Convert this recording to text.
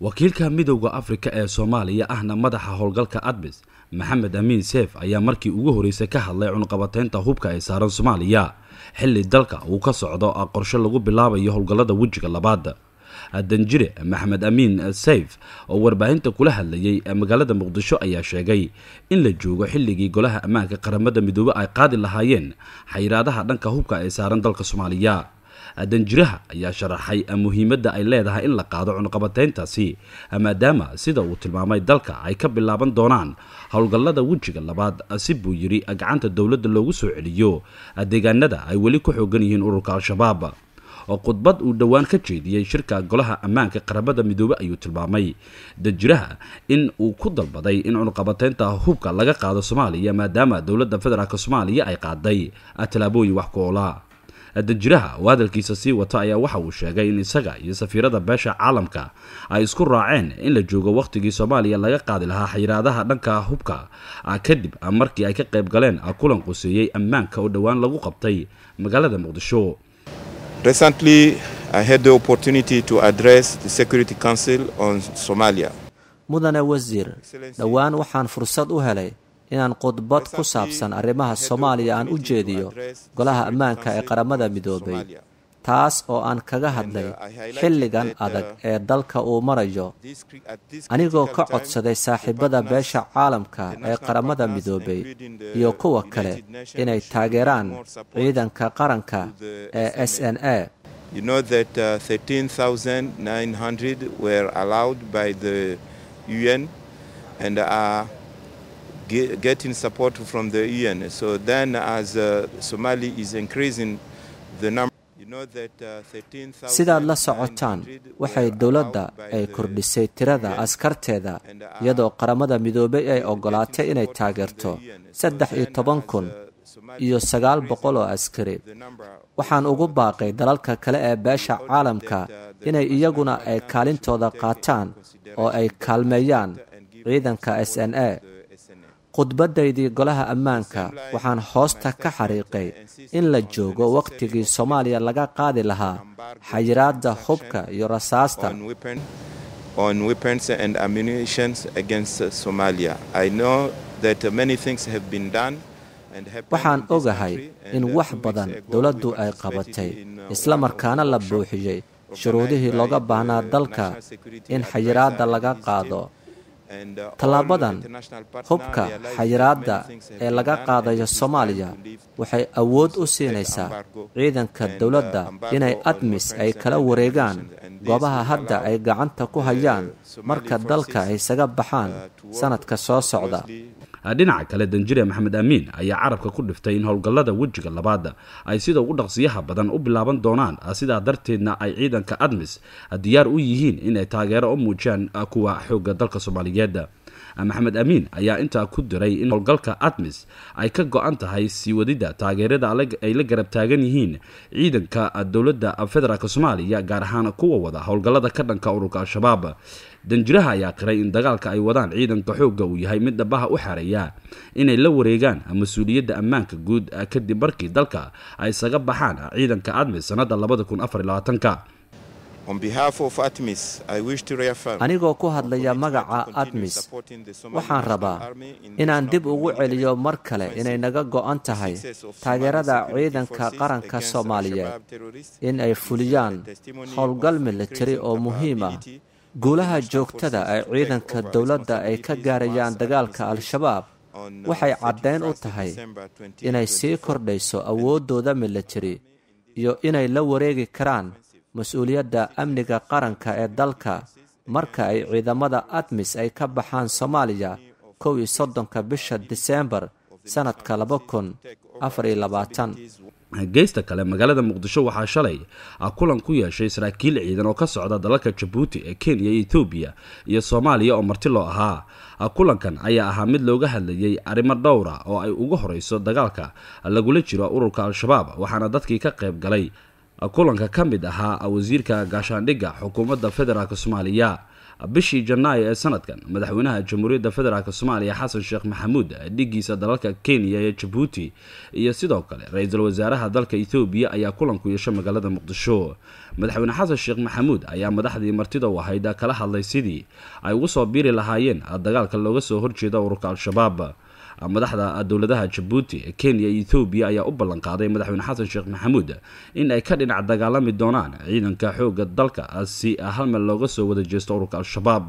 wakiilka midowda afrika ee soomaaliya ahna madaxa howlgalka admis maxamed amiin seef ayaa markii ugu horreysay ka hadlay cunqabateynta hubka ee saaran soomaaliya xilli dalka uu ka socdo qorshe lagu bilaabayo howlgallada wejiga labaad danjire maxamed amiin sayf oo warbaahinta kula hadlayay magaalada muqdisho ayaa sheegay in la joogo xilligii golaha ammaanka qaramada midoobe ay qaadi lahaayeen xayiraadaha dhanka hubka ee saaran dalka soomaaliya Ah, danjiraha ayaa sharaxay ah, muhiimadda ay leedahay in la qaado cunuqabateyntaasi ah, maadaama sida uu tilmaamay dalka ay ka bilaaban doonaan howlgallada wejiga labaad si buu yidhi gacanta dowladda loogu soo celiyo deegaanada ay weli ku xoogan yihiin ururka al-shabaab oo khudbad uu dhowaan ka jeediyey shirka golaha ammaanka qaramada midoobe ayuu tilmaamay danjiraha in uu ku dalbaday in cunuqabateynta hubka laga qaado soomaaliya maadaama dowladda federaalk soomaaliya ay qaaday tallaabooyin wax ku oola dajiraha oo hadalkiisa sii wata ayaa waxa uu sheegay in isaga iyo safiirada beesha caalamka ay isku raaceen in la joogo wakhtigii soomaaliya laga qaadi lahaa xiraadaha dhanka hubka ah, kadib ah, markii ay ka qayb galeen ah, kulan quseeyey ammaanka oo dhowaan lagu qabtay magaalada muqdisho mudane wasiir dhowaan waxaan fursad u helay inaan khudbad ku saabsan arrimaha soomaaliya aan u jeediyo golaha ammaanka ee qaramada midoobay taas oo aan kaga uh, hadlay xilligan uh, adag ee dalka uu marayo anigoo ka codsaday saaxiibada beesha caalamka ee qaramada midoobay iyo kuwa kale inay taageeraan ciidanka qaranka ee s n a You know uh, getting support from the UN. E so then as uh, Somali is increasing the number uh, sidaad la socotaan waxay dowladda ay kordhisay tirada e askarteeda uh, iyadoo qaramada midoobay ay ogolaatay inay taageerto e saddex iyo toban kun uh, iyo sagaal boqol oo askari waxaan ugu baaqay dalalka kale ee beesha caalamka inay iyaguna ay kaalintooda qaataan oo ay kaalmeeyaan ciidanka s n a khudbaddaydii golaha ammaanka waxaan hoosta ka xariiqay in la joogo wakhtigii soomaaliya laga qaadi lahaa xayiraadda hubka iyo rasaasta waxaan ogahay in wax badan dowladdu ay qabatay isla markaana la buuxiyey shuruudihii looga baahnaa dalka in xayiraadda laga qaado Uh, tallaabadan hubka xayiraadda ee laga qaadayo soomaaliya waxay awood u siinaysaa ciidanka uh, dowladda inay admis ay kala wareegaan goobaha hadda ay gacanta ku hayaan uh, marka dalka ay isaga baxaan sannadka soo socda Ah, dhinaca kale danjire maxamed amiin ayaa carabka ku dhiftay in howlgallada wejiga labaad ay sida ugu dhaqsiyaha badan u bilaaban doonaan ah, sidaa darteedna ay ciidanka admis ah diyaar u yihiin inay taageero u muujiyaan kuwa xoogga dalka soomaaliyeed Ah, maxamed amiin ayaa intaa ku diray in howlgalka admis ay ka go-an tahay sii wadidda taageerada ay la garab taagan yihiin ciidanka ah, dowladda ah, federaalk soomaaliya gaar ahaan kuwa wada howlgallada ka dhanka ururka al-shabaab danjiraha ayaa qiray in dagaalka ay wadaan ciidanka xoogga uu yahay mid dhabaha u xereeya inay la wareegaan mas-uuliyadda ammaanka guud kadib markii dalka ay isaga baxaan ciidanka admis sanada labada kun afar iyo labaatanka anigoo ku hadlaya magaca admis waxaan rabaa inaan dib ugu celiyo mar kale inay naga go'an tahay taageerada ciidanka qaranka soomaaliyeed in ay fuliyaan howlgal militari oo muhiim ah guulaha joogtada ee ciidanka dowladda ay ka gaarayaan dagaalka al-shabaab uh, waxay caddayn u tahay inay sii kordhayso awooddooda militari iyo inay la wareegi karaan mas-uuliyadda amniga qaranka ee dalka marka ay ciidamada admis ay ka baxaan soomaaliya kow iyo soddonka bisha diseembar sanadka laba kun afariyo labaatan geysta kale magaalada muqdisho waxaa shalay ah kulan ku yeeshay saraakiil ciidan oo ka socda dalalka jabuuti ee kenya iyo ethoobiya iyo soomaaliya oo marti loo ahaa ah kulankan ayaa ahaa mid looga hadlayay arrimo dhowra oo ay ugu horeyso dagaalka lagula jiro ururka al-shabaab waxaana dadkii ka qayb galay kulanka ka mid ahaa wasiirka gaashaandhigga xukuumadda federaalk soomaaliya bishii janaayo ee sanadkan madaxweynaha jamhuuriyadda federaalk soomaaliya xasan sheekh maxamuud dhiggiisa dalalka kenya iyo jabuuti iyo sidoo kale ra-iisul wasaaraha dalka ethoobiya ayaa kulanku ku yeeshay magaalada muqdisho madaxweyne xasan sheekh maxamuud ayaa madaxdii martida u ahayd kala hadlay sidii ay ugu soo biiri lahaayeen dagaalka looga soo horjeeda ururka al-shabaab Ah, madaxda ah, dowladaha jabuuti kenya iyo ethoobiya ayaa u ballan qaaday madaxweyne xasan sheekh maxamuud in ay ka dhinac dagaalami doonaan ciidanka xoogga dalka ah, si halmeel looga soo wada jeesto ururka al-shabaab